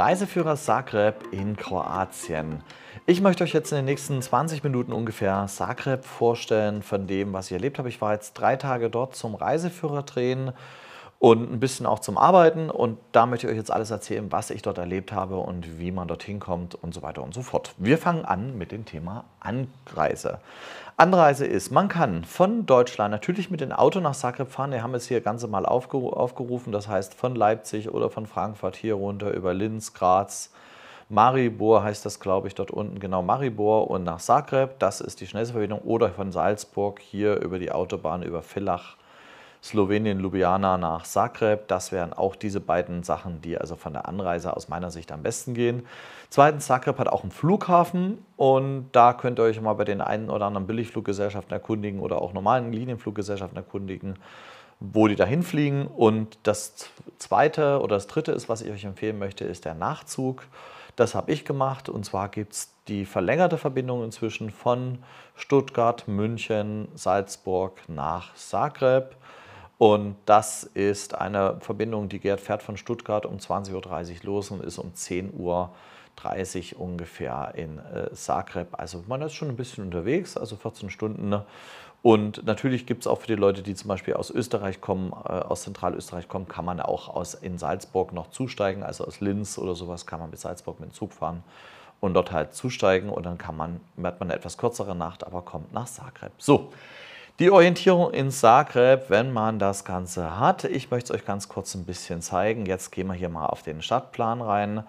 Reiseführer Zagreb in Kroatien. Ich möchte euch jetzt in den nächsten 20 Minuten ungefähr Zagreb vorstellen von dem, was ich erlebt habe. Ich war jetzt drei Tage dort zum Reiseführer drehen und ein bisschen auch zum Arbeiten. Und da möchte ich euch jetzt alles erzählen, was ich dort erlebt habe und wie man dorthin kommt und so weiter und so fort. Wir fangen an mit dem Thema Anreise. Anreise ist, man kann von Deutschland natürlich mit dem Auto nach Zagreb fahren. Wir haben es hier ganz mal aufgerufen. Das heißt, von Leipzig oder von Frankfurt hier runter über Linz, Graz, Maribor heißt das, glaube ich, dort unten, genau Maribor und nach Zagreb. Das ist die schnellste Verbindung. Oder von Salzburg hier über die Autobahn über Villach Slowenien, Ljubljana nach Zagreb. Das wären auch diese beiden Sachen, die also von der Anreise aus meiner Sicht am besten gehen. Zweitens, Zagreb hat auch einen Flughafen und da könnt ihr euch mal bei den einen oder anderen Billigfluggesellschaften erkundigen oder auch normalen Linienfluggesellschaften erkundigen wo die dahin fliegen. Und das zweite oder das dritte ist, was ich euch empfehlen möchte, ist der Nachzug. Das habe ich gemacht und zwar gibt es die verlängerte Verbindung inzwischen von Stuttgart, München, Salzburg nach Zagreb. Und das ist eine Verbindung, die Gerd fährt von Stuttgart um 20.30 Uhr los und ist um 10.30 Uhr ungefähr in äh, Zagreb. Also man ist schon ein bisschen unterwegs, also 14 Stunden. Ne? Und natürlich gibt es auch für die Leute, die zum Beispiel aus Österreich kommen, äh, aus Zentralösterreich kommen, kann man auch aus, in Salzburg noch zusteigen. Also aus Linz oder sowas kann man bis Salzburg mit dem Zug fahren und dort halt zusteigen. Und dann kann man, hat man eine etwas kürzere Nacht, aber kommt nach Zagreb. So, die Orientierung in Zagreb, wenn man das Ganze hat. Ich möchte es euch ganz kurz ein bisschen zeigen. Jetzt gehen wir hier mal auf den Stadtplan rein.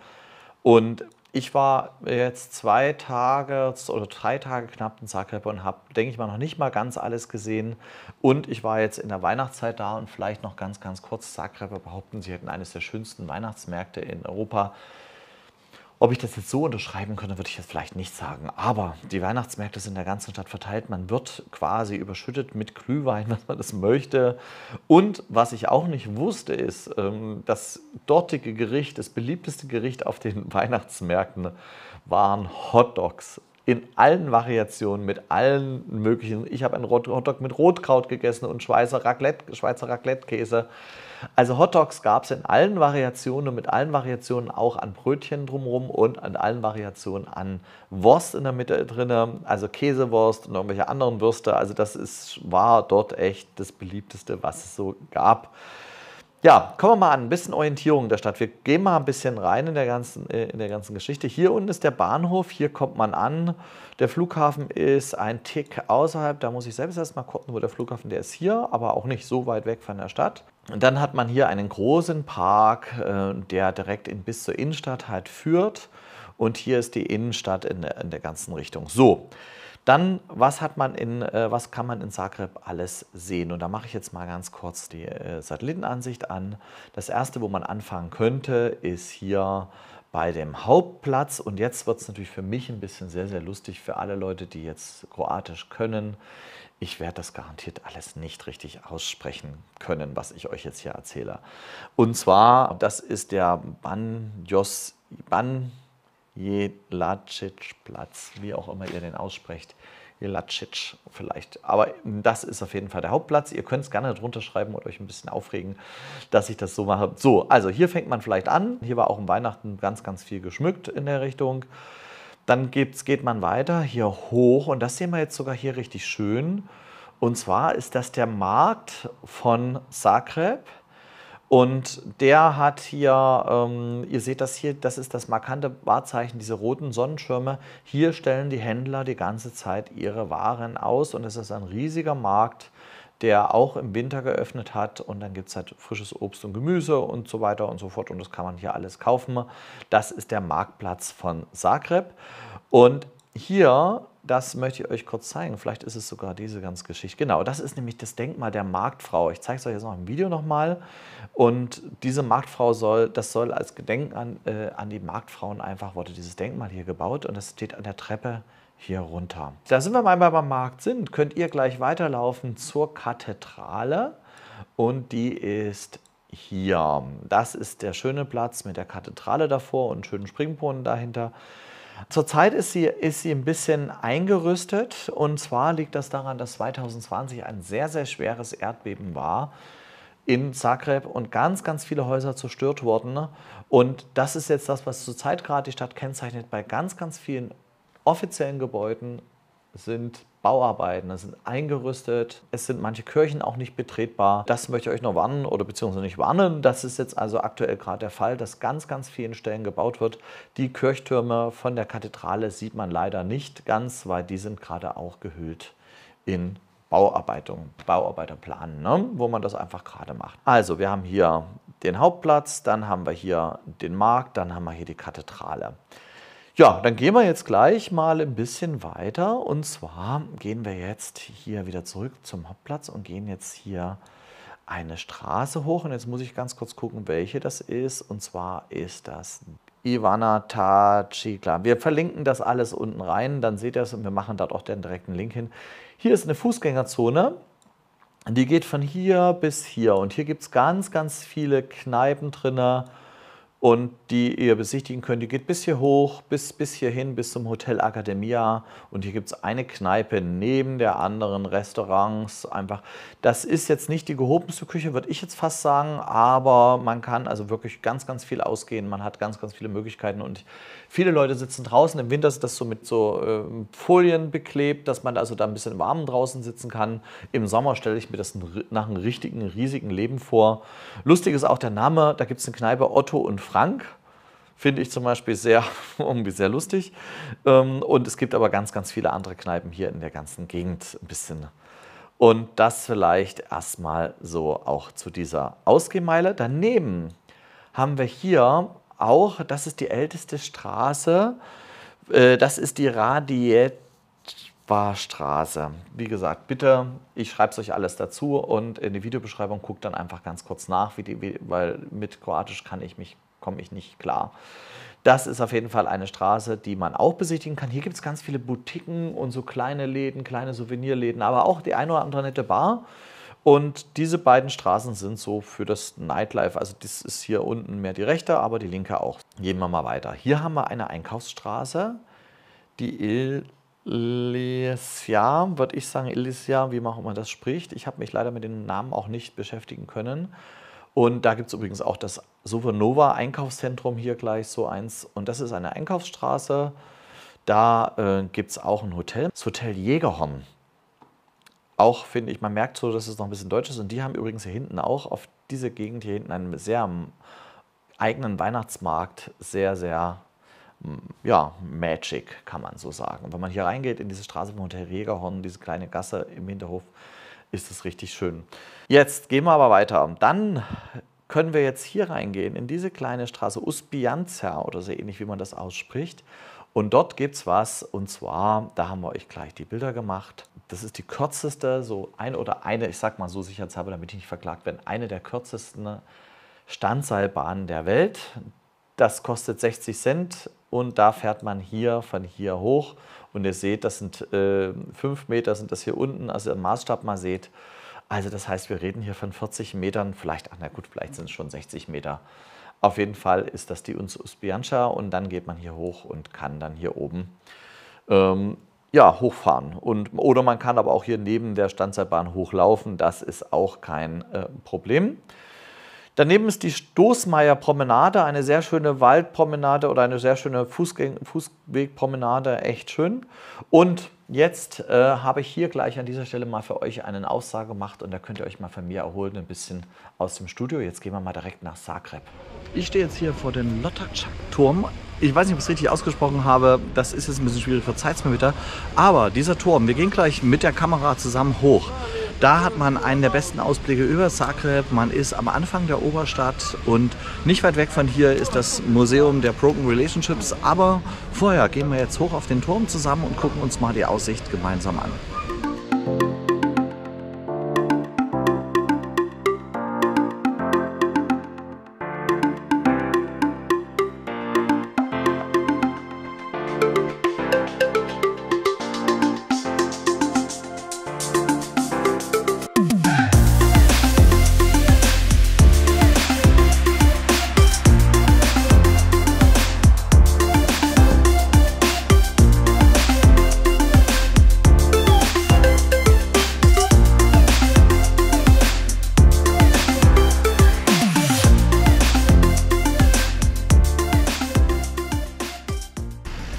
Und ich war jetzt zwei Tage oder drei Tage knapp in Zagreb und habe, denke ich mal, noch nicht mal ganz alles gesehen. Und ich war jetzt in der Weihnachtszeit da und vielleicht noch ganz, ganz kurz. Zagreb behaupten, sie hätten eines der schönsten Weihnachtsmärkte in Europa. Ob ich das jetzt so unterschreiben könnte, würde ich jetzt vielleicht nicht sagen. Aber die Weihnachtsmärkte sind in der ganzen Stadt verteilt. Man wird quasi überschüttet mit Glühwein, wenn man das möchte. Und was ich auch nicht wusste, ist, ähm, das dortige Gericht, das beliebteste Gericht auf den Weihnachtsmärkten waren Hotdogs in allen Variationen, mit allen möglichen. Ich habe einen Hotdog mit Rotkraut gegessen und Schweizer Raclette, Schweizer Raclette-Käse. Also Hotdogs gab es in allen Variationen und mit allen Variationen auch an Brötchen drumherum und an allen Variationen an Wurst in der Mitte drin, also Käsewurst und irgendwelche anderen Würste. Also das ist, war dort echt das beliebteste, was es so gab ja, kommen wir mal an, ein bisschen Orientierung der Stadt. Wir gehen mal ein bisschen rein in der, ganzen, äh, in der ganzen Geschichte. Hier unten ist der Bahnhof, hier kommt man an. Der Flughafen ist ein Tick außerhalb, da muss ich selbst erstmal gucken, wo der Flughafen, der ist hier, aber auch nicht so weit weg von der Stadt. Und dann hat man hier einen großen Park, äh, der direkt in, bis zur Innenstadt halt führt. Und hier ist die Innenstadt in der, in der ganzen Richtung. So, dann, was hat man in, äh, was kann man in Zagreb alles sehen? Und da mache ich jetzt mal ganz kurz die äh, Satellitenansicht an. Das erste, wo man anfangen könnte, ist hier bei dem Hauptplatz. Und jetzt wird es natürlich für mich ein bisschen sehr, sehr lustig für alle Leute, die jetzt Kroatisch können. Ich werde das garantiert alles nicht richtig aussprechen können, was ich euch jetzt hier erzähle. Und zwar, das ist der Banjos, Ban Jelacic-Platz, wie auch immer ihr den aussprecht. Jelacic vielleicht. Aber das ist auf jeden Fall der Hauptplatz. Ihr könnt es gerne drunter schreiben und euch ein bisschen aufregen, dass ich das so mache. So, also hier fängt man vielleicht an. Hier war auch um Weihnachten ganz, ganz viel geschmückt in der Richtung. Dann gibt's, geht man weiter hier hoch und das sehen wir jetzt sogar hier richtig schön. Und zwar ist das der Markt von Zagreb. Und der hat hier, ähm, ihr seht das hier, das ist das markante Wahrzeichen, diese roten Sonnenschirme. Hier stellen die Händler die ganze Zeit ihre Waren aus und es ist ein riesiger Markt, der auch im Winter geöffnet hat. Und dann gibt es halt frisches Obst und Gemüse und so weiter und so fort. Und das kann man hier alles kaufen. Das ist der Marktplatz von Zagreb. Und hier, das möchte ich euch kurz zeigen, vielleicht ist es sogar diese ganze Geschichte. Genau, das ist nämlich das Denkmal der Marktfrau. Ich zeige es euch jetzt noch im Video nochmal. Und diese Marktfrau soll, das soll als Gedenken an, äh, an die Marktfrauen einfach, wurde dieses Denkmal hier gebaut und das steht an der Treppe hier runter. Da sind wir mal beim Markt sind, könnt ihr gleich weiterlaufen zur Kathedrale und die ist hier. Das ist der schöne Platz mit der Kathedrale davor und schönen Springbrunnen dahinter. Zurzeit ist sie, ist sie ein bisschen eingerüstet und zwar liegt das daran, dass 2020 ein sehr, sehr schweres Erdbeben war in Zagreb und ganz, ganz viele Häuser zerstört wurden. Und das ist jetzt das, was zurzeit gerade die Stadt kennzeichnet. Bei ganz, ganz vielen offiziellen Gebäuden sind Bauarbeiten, es sind eingerüstet, es sind manche Kirchen auch nicht betretbar. Das möchte ich euch noch warnen oder beziehungsweise nicht warnen. Das ist jetzt also aktuell gerade der Fall, dass ganz, ganz vielen Stellen gebaut wird. Die Kirchtürme von der Kathedrale sieht man leider nicht ganz, weil die sind gerade auch gehüllt in Bauarbeitung, Bauarbeiter ne? wo man das einfach gerade macht. Also wir haben hier den Hauptplatz, dann haben wir hier den Markt, dann haben wir hier die Kathedrale. Ja, dann gehen wir jetzt gleich mal ein bisschen weiter. Und zwar gehen wir jetzt hier wieder zurück zum Hauptplatz und gehen jetzt hier eine Straße hoch. Und jetzt muss ich ganz kurz gucken, welche das ist. Und zwar ist das Ivana Tachikla. Wir verlinken das alles unten rein, dann seht ihr es und wir machen dort auch den direkten Link hin. Hier ist eine Fußgängerzone. Die geht von hier bis hier und hier gibt es ganz, ganz viele Kneipen drinnen und die ihr besichtigen könnt. Die geht bis hier hoch, bis, bis hin, bis zum Hotel Academia. Und hier gibt es eine Kneipe neben der anderen Restaurants. Einfach, das ist jetzt nicht die gehobenste Küche, würde ich jetzt fast sagen, aber man kann also wirklich ganz, ganz viel ausgehen. Man hat ganz, ganz viele Möglichkeiten und Viele Leute sitzen draußen. Im Winter ist das so mit so ähm, Folien beklebt, dass man also da ein bisschen im Warmen draußen sitzen kann. Im Sommer stelle ich mir das nach einem richtigen, riesigen Leben vor. Lustig ist auch der Name. Da gibt es eine Kneipe Otto und Frank finde ich zum Beispiel sehr, irgendwie sehr lustig. Ähm, und es gibt aber ganz, ganz viele andere Kneipen hier in der ganzen Gegend ein bisschen. Und das vielleicht erstmal so auch zu dieser Ausgehmeile. Daneben haben wir hier auch, das ist die älteste Straße, äh, das ist die Radietbarstraße. Wie gesagt, bitte, ich schreibe es euch alles dazu und in die Videobeschreibung guckt dann einfach ganz kurz nach, wie die, weil mit Kroatisch kann ich mich, komme ich nicht klar. Das ist auf jeden Fall eine Straße, die man auch besichtigen kann. Hier gibt es ganz viele Boutiquen und so kleine Läden, kleine Souvenirläden, aber auch die eine oder andere nette Bar. Und diese beiden Straßen sind so für das Nightlife. Also das ist hier unten mehr die rechte, aber die linke auch. Gehen wir mal weiter. Hier haben wir eine Einkaufsstraße, die Elysiam, würde ich sagen, Elysiam, wie man auch immer das spricht. Ich habe mich leider mit dem Namen auch nicht beschäftigen können. Und da gibt es übrigens auch das Supernova Einkaufszentrum hier gleich so eins. Und das ist eine Einkaufsstraße. Da äh, gibt es auch ein Hotel, das Hotel Jägerhorn auch, finde ich, man merkt so, dass es noch ein bisschen deutsch ist. Und die haben übrigens hier hinten auch auf diese Gegend hier hinten einen sehr ähm, eigenen Weihnachtsmarkt, sehr, sehr, ähm, ja, magic, kann man so sagen. Und wenn man hier reingeht in diese Straße vom Hotel Regerhorn, diese kleine Gasse im Hinterhof, ist es richtig schön. Jetzt gehen wir aber weiter. Dann können wir jetzt hier reingehen, in diese kleine Straße Usbianza oder so ähnlich, wie man das ausspricht. Und dort gibt es was, und zwar, da haben wir euch gleich die Bilder gemacht. Das ist die kürzeste, so ein oder eine, ich sag mal so sicherheitshalber, damit ich nicht verklagt werde, eine der kürzesten Standseilbahnen der Welt. Das kostet 60 Cent und da fährt man hier von hier hoch. Und ihr seht, das sind 5 äh, Meter, sind das hier unten, also im Maßstab mal seht. Also das heißt, wir reden hier von 40 Metern, vielleicht, ach na gut, vielleicht sind es schon 60 Meter. Auf jeden Fall ist das die Uns Usbiancia und dann geht man hier hoch und kann dann hier oben ähm, ja, hochfahren. Und, oder man kann aber auch hier neben der Standseilbahn hochlaufen, das ist auch kein äh, Problem. Daneben ist die Stoßmeier Promenade, eine sehr schöne Waldpromenade oder eine sehr schöne Fußgäng Fußwegpromenade, echt schön. Und jetzt äh, habe ich hier gleich an dieser Stelle mal für euch einen Aussage gemacht und da könnt ihr euch mal von mir erholen, ein bisschen aus dem Studio. Jetzt gehen wir mal direkt nach Zagreb. Ich stehe jetzt hier vor dem Lottacak-Turm. Ich weiß nicht, ob ich es richtig ausgesprochen habe. Das ist jetzt ein bisschen schwierig, verzeiht es mir bitte. Aber dieser Turm, wir gehen gleich mit der Kamera zusammen hoch. Da hat man einen der besten Ausblicke über Zagreb. Man ist am Anfang der Oberstadt und nicht weit weg von hier ist das Museum der Broken Relationships. Aber vorher gehen wir jetzt hoch auf den Turm zusammen und gucken uns mal die Aussicht gemeinsam an.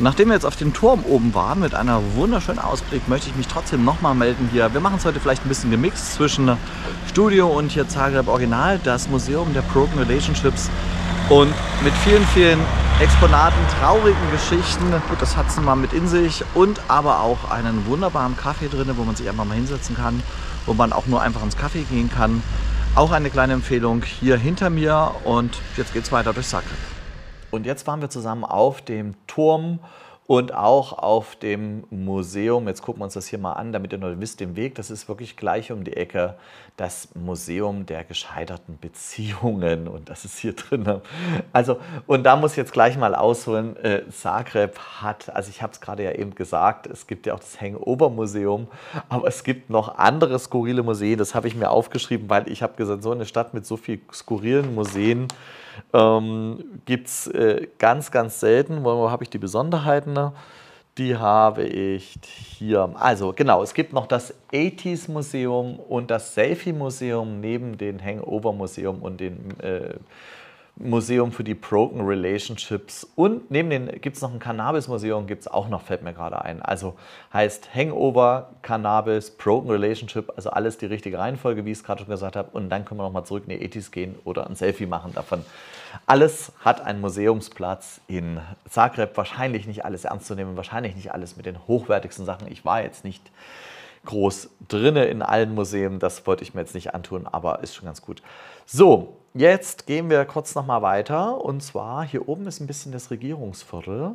Nachdem wir jetzt auf dem Turm oben waren mit einer wunderschönen Ausblick, möchte ich mich trotzdem nochmal melden hier. Wir machen es heute vielleicht ein bisschen gemixt zwischen Studio und hier Zagreb Original, das Museum der Broken Relationships und mit vielen, vielen Exponaten, traurigen Geschichten. Gut, das hat es mal mit in sich und aber auch einen wunderbaren Kaffee drin, wo man sich einfach mal hinsetzen kann, wo man auch nur einfach ins Kaffee gehen kann. Auch eine kleine Empfehlung hier hinter mir und jetzt geht es weiter durch Zagreb. Und jetzt waren wir zusammen auf dem Turm und auch auf dem Museum. Jetzt gucken wir uns das hier mal an, damit ihr noch wisst den Weg. Das ist wirklich gleich um die Ecke das Museum der gescheiterten Beziehungen und das ist hier drin. Also, und da muss ich jetzt gleich mal ausholen, äh, Zagreb hat, also ich habe es gerade ja eben gesagt, es gibt ja auch das Hangover-Museum, aber es gibt noch andere skurrile Museen, das habe ich mir aufgeschrieben, weil ich habe gesagt, so eine Stadt mit so vielen skurrilen Museen ähm, gibt es äh, ganz, ganz selten. Wo habe ich die Besonderheiten? Ne? Die habe ich hier. Also genau, es gibt noch das 80s Museum und das Selfie Museum neben dem Hangover Museum und den... äh, Museum für die Broken Relationships und neben den gibt es noch ein Cannabis-Museum, gibt es auch noch, fällt mir gerade ein. Also heißt Hangover, Cannabis, Broken Relationship, also alles die richtige Reihenfolge, wie ich es gerade schon gesagt habe. Und dann können wir nochmal zurück in die Ethis gehen oder ein Selfie machen davon. Alles hat einen Museumsplatz in Zagreb. Wahrscheinlich nicht alles ernst zu nehmen, wahrscheinlich nicht alles mit den hochwertigsten Sachen. Ich war jetzt nicht groß drinne in allen Museen. Das wollte ich mir jetzt nicht antun, aber ist schon ganz gut. So, Jetzt gehen wir kurz nochmal weiter. Und zwar, hier oben ist ein bisschen das Regierungsviertel.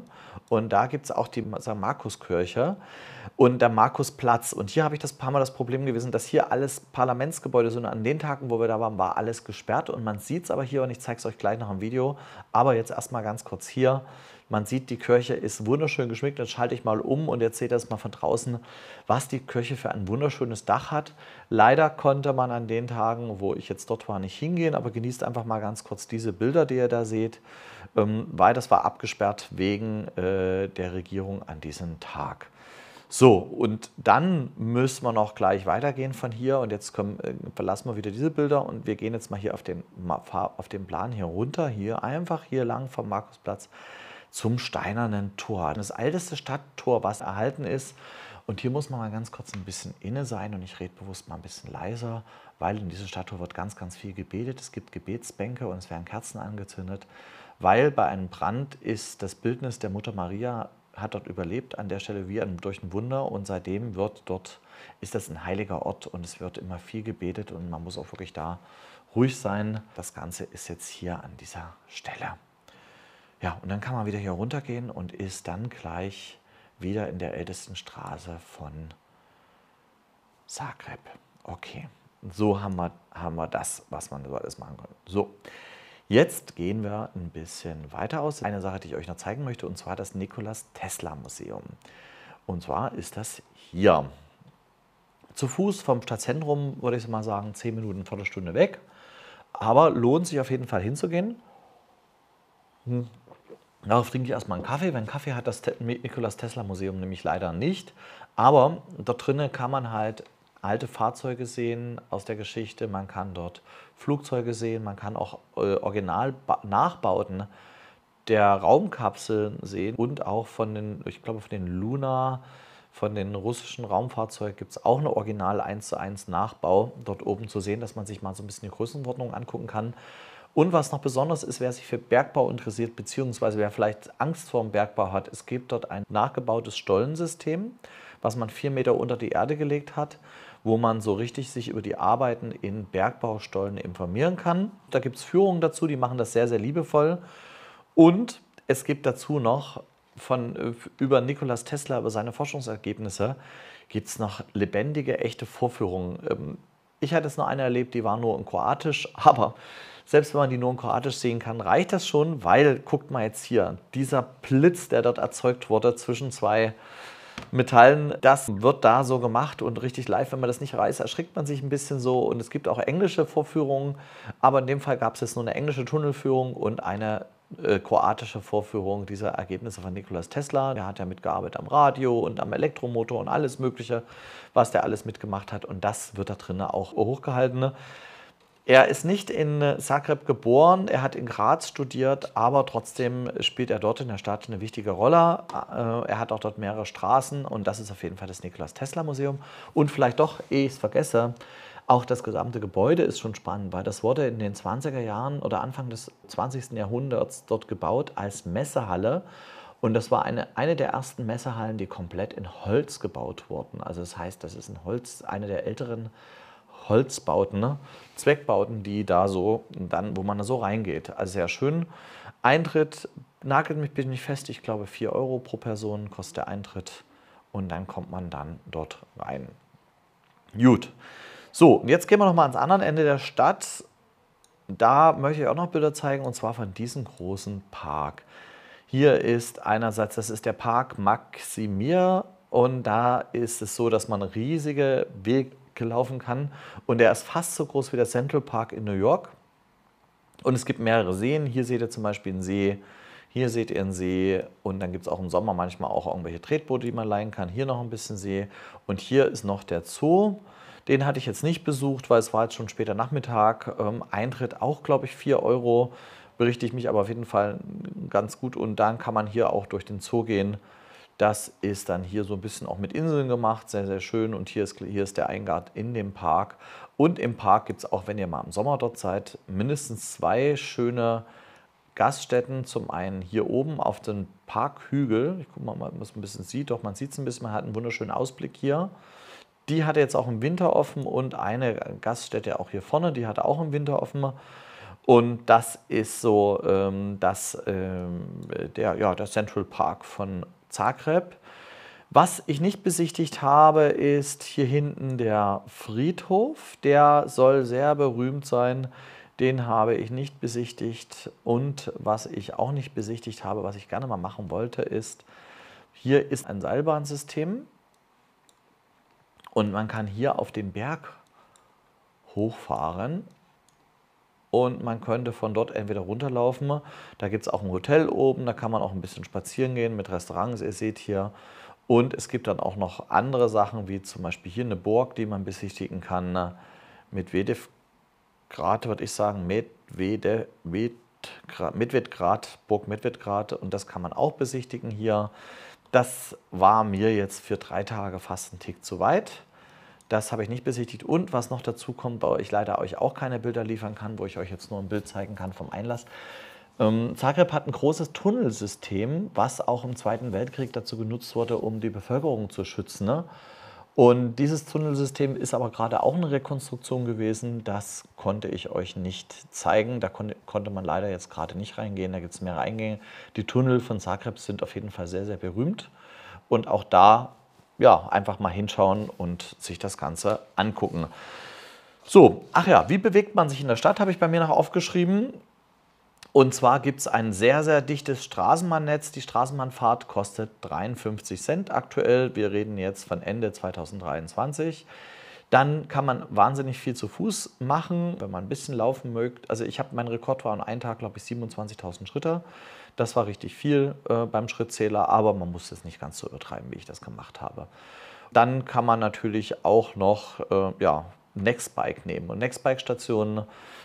Und da gibt es auch die St. Markuskirche und der Markusplatz. Und hier habe ich das paar Mal das Problem gewesen, dass hier alles Parlamentsgebäude sind. An den Tagen, wo wir da waren, war alles gesperrt. Und man sieht es aber hier, und ich zeige es euch gleich noch im Video. Aber jetzt erstmal ganz kurz hier. Man sieht, die Kirche ist wunderschön geschmückt. Jetzt schalte ich mal um und jetzt seht ihr das mal von draußen, was die Kirche für ein wunderschönes Dach hat. Leider konnte man an den Tagen, wo ich jetzt dort war, nicht hingehen, aber genießt einfach mal ganz kurz diese Bilder, die ihr da seht, ähm, weil das war abgesperrt wegen äh, der Regierung an diesem Tag. So, und dann müssen wir noch gleich weitergehen von hier. Und jetzt kommen, äh, verlassen wir wieder diese Bilder und wir gehen jetzt mal hier auf den, auf den Plan hier runter, hier einfach hier lang vom Markusplatz zum Steinernen Tor. Das älteste Stadttor, was erhalten ist. Und hier muss man mal ganz kurz ein bisschen inne sein und ich rede bewusst mal ein bisschen leiser, weil in diesem Stadttor wird ganz, ganz viel gebetet. Es gibt Gebetsbänke und es werden Kerzen angezündet, weil bei einem Brand ist das Bildnis der Mutter Maria hat dort überlebt an der Stelle wie durch ein Wunder und seitdem wird dort ist das ein heiliger Ort und es wird immer viel gebetet und man muss auch wirklich da ruhig sein. Das Ganze ist jetzt hier an dieser Stelle. Ja, und dann kann man wieder hier runtergehen und ist dann gleich wieder in der ältesten Straße von Zagreb. Okay, so haben wir, haben wir das, was man so alles machen kann. So, jetzt gehen wir ein bisschen weiter aus. Eine Sache, die ich euch noch zeigen möchte, und zwar das Nikolas Tesla Museum. Und zwar ist das hier. Zu Fuß vom Stadtzentrum würde ich mal sagen, 10 Minuten, Viertelstunde weg. Aber lohnt sich auf jeden Fall hinzugehen. Hm. Darauf trinke ich erstmal einen Kaffee, weil einen Kaffee hat das Nikolaus Tesla Museum nämlich leider nicht. Aber dort drinnen kann man halt alte Fahrzeuge sehen aus der Geschichte, man kann dort Flugzeuge sehen, man kann auch äh, Original-Nachbauten der Raumkapseln sehen und auch von den, ich glaube, von den Luna, von den russischen Raumfahrzeugen gibt es auch eine Original 1 zu 1 Nachbau dort oben zu sehen, dass man sich mal so ein bisschen die Größenordnung angucken kann. Und was noch besonders ist, wer sich für Bergbau interessiert, beziehungsweise wer vielleicht Angst vor dem Bergbau hat, es gibt dort ein nachgebautes Stollensystem, was man vier Meter unter die Erde gelegt hat, wo man so richtig sich über die Arbeiten in Bergbaustollen informieren kann. Da gibt es Führungen dazu, die machen das sehr, sehr liebevoll. Und es gibt dazu noch von, äh, über Nikolaus Tesla, über seine Forschungsergebnisse, gibt es noch lebendige, echte Vorführungen. Ähm, ich hatte es nur eine erlebt, die war nur in Kroatisch, aber selbst wenn man die nur in Kroatisch sehen kann, reicht das schon, weil, guckt mal jetzt hier, dieser Blitz, der dort erzeugt wurde zwischen zwei Metallen, das wird da so gemacht und richtig live, wenn man das nicht reißt, erschrickt man sich ein bisschen so. Und es gibt auch englische Vorführungen, aber in dem Fall gab es jetzt nur eine englische Tunnelführung und eine äh, kroatische Vorführung dieser Ergebnisse von Nikolaus Tesla. Der hat ja mitgearbeitet am Radio und am Elektromotor und alles Mögliche, was der alles mitgemacht hat. Und das wird da drin auch hochgehalten. Ne? Er ist nicht in äh, Zagreb geboren, er hat in Graz studiert, aber trotzdem spielt er dort in der Stadt eine wichtige Rolle. Äh, äh, er hat auch dort mehrere Straßen und das ist auf jeden Fall das Nikolaus Tesla Museum. Und vielleicht doch, ehe ich es vergesse, auch das gesamte Gebäude ist schon spannend, weil das wurde in den 20er Jahren oder Anfang des 20. Jahrhunderts dort gebaut als Messehalle. Und das war eine, eine der ersten Messehallen, die komplett in Holz gebaut wurden. Also das heißt, das ist ein Holz, eine der älteren Holzbauten, ne? Zweckbauten, die da so, dann, wo man da so reingeht. Also sehr schön. Eintritt, nagelt mich bitte nicht fest, ich glaube 4 Euro pro Person kostet der Eintritt und dann kommt man dann dort rein. Gut. So, jetzt gehen wir nochmal ans andere Ende der Stadt. Da möchte ich auch noch Bilder zeigen und zwar von diesem großen Park. Hier ist einerseits, das ist der Park Maximir und da ist es so, dass man riesige Weg gelaufen kann. Und der ist fast so groß wie der Central Park in New York. Und es gibt mehrere Seen. Hier seht ihr zum Beispiel einen See, hier seht ihr einen See und dann gibt es auch im Sommer manchmal auch irgendwelche Tretboote, die man leihen kann. Hier noch ein bisschen See und hier ist noch der Zoo. Den hatte ich jetzt nicht besucht, weil es war jetzt schon später Nachmittag. Ähm, Eintritt auch, glaube ich, 4 Euro. Berichte ich mich aber auf jeden Fall ganz gut und dann kann man hier auch durch den Zoo gehen das ist dann hier so ein bisschen auch mit Inseln gemacht, sehr, sehr schön. Und hier ist, hier ist der Eingang in dem Park. Und im Park gibt es auch, wenn ihr mal im Sommer dort seid, mindestens zwei schöne Gaststätten. Zum einen hier oben auf den Parkhügel. Ich gucke mal, ob man es ein bisschen sieht. Doch, man sieht es ein bisschen. Man hat einen wunderschönen Ausblick hier. Die hat jetzt auch im Winter offen und eine Gaststätte auch hier vorne, die hat auch im Winter offen. Und das ist so ähm, das, ähm, der, ja, der Central Park von Zagreb. Was ich nicht besichtigt habe, ist hier hinten der Friedhof. Der soll sehr berühmt sein. Den habe ich nicht besichtigt. Und was ich auch nicht besichtigt habe, was ich gerne mal machen wollte, ist, hier ist ein Seilbahnsystem. Und man kann hier auf dem Berg hochfahren und man könnte von dort entweder runterlaufen. Da gibt es auch ein Hotel oben, da kann man auch ein bisschen spazieren gehen mit Restaurants, ihr seht hier. Und es gibt dann auch noch andere Sachen, wie zum Beispiel hier eine Burg, die man besichtigen kann. Mit Medvedgrad, würde ich sagen, Medvede, Med, Medvedgrad, Burg Medvedgrad. Und das kann man auch besichtigen hier. Das war mir jetzt für drei Tage fast ein Tick zu weit. Das habe ich nicht besichtigt. Und was noch dazu kommt, weil ich leider euch auch keine Bilder liefern kann, wo ich euch jetzt nur ein Bild zeigen kann vom Einlass. Ähm, Zagreb hat ein großes Tunnelsystem, was auch im Zweiten Weltkrieg dazu genutzt wurde, um die Bevölkerung zu schützen. Ne? Und dieses Tunnelsystem ist aber gerade auch eine Rekonstruktion gewesen. Das konnte ich euch nicht zeigen. Da kon konnte man leider jetzt gerade nicht reingehen. Da gibt es mehrere Eingänge. Die Tunnel von Zagreb sind auf jeden Fall sehr, sehr berühmt. Und auch da ja, einfach mal hinschauen und sich das Ganze angucken. So, ach ja, wie bewegt man sich in der Stadt, habe ich bei mir noch aufgeschrieben. Und zwar gibt es ein sehr, sehr dichtes Straßenbahnnetz. Die Straßenbahnfahrt kostet 53 Cent aktuell. Wir reden jetzt von Ende 2023. Dann kann man wahnsinnig viel zu Fuß machen, wenn man ein bisschen laufen mögt. Also ich habe, mein Rekord war an einem Tag, glaube ich, 27.000 Schritte. Das war richtig viel äh, beim Schrittzähler, aber man muss es nicht ganz so übertreiben, wie ich das gemacht habe. Dann kann man natürlich auch noch äh, ja, Nextbike nehmen. Und Nextbike-Stationen,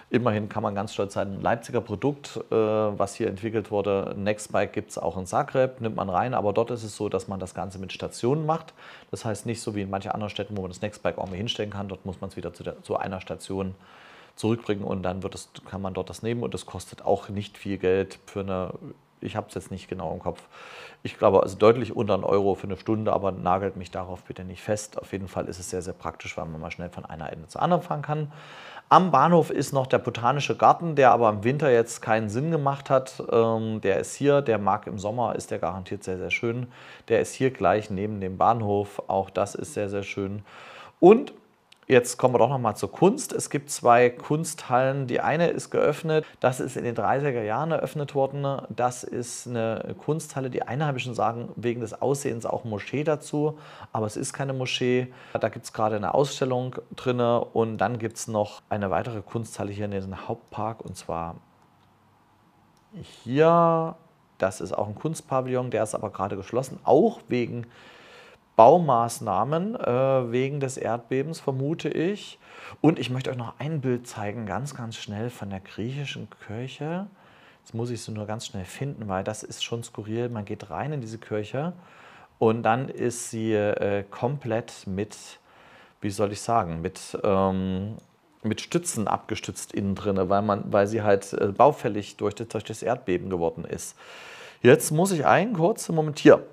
immerhin kann man ganz stolz sein, ein Leipziger Produkt, äh, was hier entwickelt wurde. Nextbike gibt es auch in Zagreb, nimmt man rein, aber dort ist es so, dass man das Ganze mit Stationen macht. Das heißt nicht so wie in manchen anderen Städten, wo man das Nextbike auch mal hinstellen kann, dort muss man es wieder zu, der, zu einer Station äh, zurückbringen und dann wird das, kann man dort das nehmen und das kostet auch nicht viel Geld für eine, ich habe es jetzt nicht genau im Kopf, ich glaube also deutlich unter einen Euro für eine Stunde, aber nagelt mich darauf bitte nicht fest. Auf jeden Fall ist es sehr, sehr praktisch, weil man mal schnell von einer Ende zur anderen fahren kann. Am Bahnhof ist noch der Botanische Garten, der aber im Winter jetzt keinen Sinn gemacht hat. Ähm, der ist hier, der mag im Sommer, ist der garantiert sehr, sehr schön. Der ist hier gleich neben dem Bahnhof, auch das ist sehr, sehr schön. Und Jetzt kommen wir doch nochmal zur Kunst. Es gibt zwei Kunsthallen. Die eine ist geöffnet, das ist in den 30er Jahren eröffnet worden. Das ist eine Kunsthalle, die Einheimischen sagen wegen des Aussehens auch Moschee dazu, aber es ist keine Moschee. Da gibt es gerade eine Ausstellung drin und dann gibt es noch eine weitere Kunsthalle hier in diesem Hauptpark und zwar hier. Das ist auch ein Kunstpavillon, der ist aber gerade geschlossen, auch wegen Baumaßnahmen äh, wegen des Erdbebens, vermute ich. Und ich möchte euch noch ein Bild zeigen, ganz, ganz schnell von der griechischen Kirche. Jetzt muss ich sie nur ganz schnell finden, weil das ist schon skurril. Man geht rein in diese Kirche und dann ist sie äh, komplett mit, wie soll ich sagen, mit, ähm, mit Stützen abgestützt innen drin, weil, man, weil sie halt äh, baufällig durch das, durch das Erdbeben geworden ist. Jetzt muss ich einen kurzen Moment hier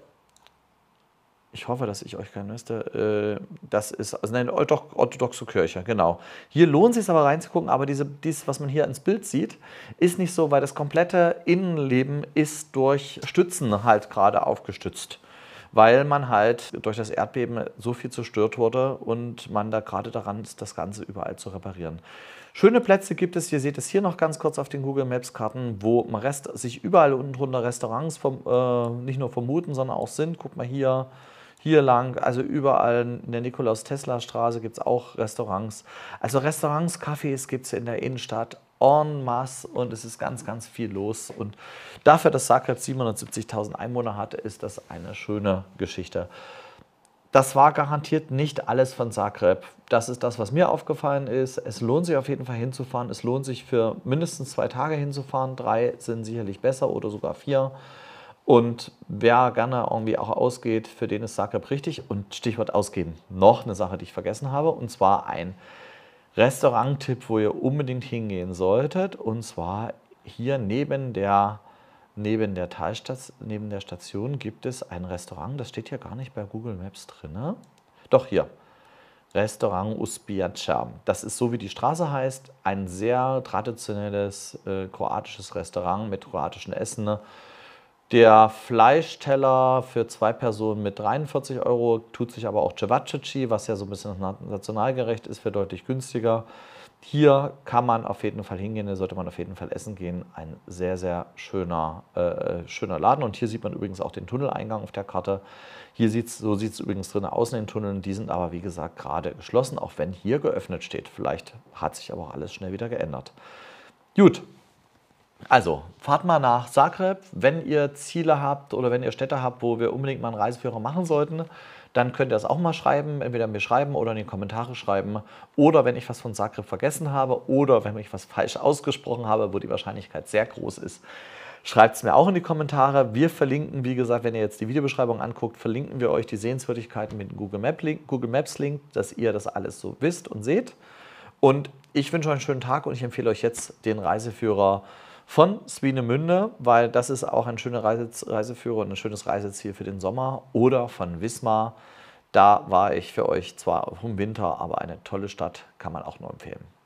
ich hoffe, dass ich euch kein Nester. Äh, das ist, also nein, oh, orthodoxe Kirche, genau. Hier lohnt es sich aber reinzugucken, aber diese, dies, was man hier ins Bild sieht, ist nicht so, weil das komplette Innenleben ist durch Stützen halt gerade aufgestützt. Weil man halt durch das Erdbeben so viel zerstört wurde und man da gerade daran ist, das Ganze überall zu reparieren. Schöne Plätze gibt es, ihr seht es hier noch ganz kurz auf den Google Maps Karten, wo Rest, sich überall unten drunter Restaurants vom, äh, nicht nur vermuten, sondern auch sind. Guckt mal hier, hier lang, also überall in der Nikolaus-Tesla-Straße gibt es auch Restaurants. Also Restaurants, Cafés gibt es in der Innenstadt en masse und es ist ganz, ganz viel los. Und dafür, dass Zagreb 770.000 Einwohner hat, ist das eine schöne Geschichte. Das war garantiert nicht alles von Zagreb. Das ist das, was mir aufgefallen ist. Es lohnt sich auf jeden Fall hinzufahren. Es lohnt sich für mindestens zwei Tage hinzufahren. Drei sind sicherlich besser oder sogar vier. Und wer gerne irgendwie auch ausgeht, für den ist Zagreb richtig. Und Stichwort ausgehen. Noch eine Sache, die ich vergessen habe. Und zwar ein Restaurant-Tipp, wo ihr unbedingt hingehen solltet. Und zwar hier neben der, neben der, Talstation, neben der Station gibt es ein Restaurant. Das steht hier gar nicht bei Google Maps drin. Ne? Doch hier. Restaurant Uspiaca. Das ist so wie die Straße heißt, ein sehr traditionelles äh, kroatisches Restaurant mit kroatischen Essen. Ne? Der Fleischteller für zwei Personen mit 43 Euro tut sich aber auch Cevacici, was ja so ein bisschen nationalgerecht ist, für deutlich günstiger. Hier kann man auf jeden Fall hingehen, da sollte man auf jeden Fall essen gehen. Ein sehr, sehr schöner, äh, schöner Laden. Und hier sieht man übrigens auch den Tunneleingang auf der Karte. Hier sieht es, so sieht es übrigens drin aus in den Tunneln. Die sind aber, wie gesagt, gerade geschlossen, auch wenn hier geöffnet steht. Vielleicht hat sich aber auch alles schnell wieder geändert. Gut, also, fahrt mal nach Zagreb, wenn ihr Ziele habt oder wenn ihr Städte habt, wo wir unbedingt mal einen Reiseführer machen sollten, dann könnt ihr das auch mal schreiben, entweder mir schreiben oder in die Kommentare schreiben oder wenn ich was von Zagreb vergessen habe oder wenn ich was falsch ausgesprochen habe, wo die Wahrscheinlichkeit sehr groß ist, schreibt es mir auch in die Kommentare. Wir verlinken, wie gesagt, wenn ihr jetzt die Videobeschreibung anguckt, verlinken wir euch die Sehenswürdigkeiten mit dem Google, Map Link, Google Maps Link, dass ihr das alles so wisst und seht. Und ich wünsche euch einen schönen Tag und ich empfehle euch jetzt den Reiseführer von Swinemünde, weil das ist auch ein schöner Reise, Reiseführer und ein schönes Reiseziel für den Sommer, oder von Wismar. Da war ich für euch zwar im Winter, aber eine tolle Stadt, kann man auch nur empfehlen.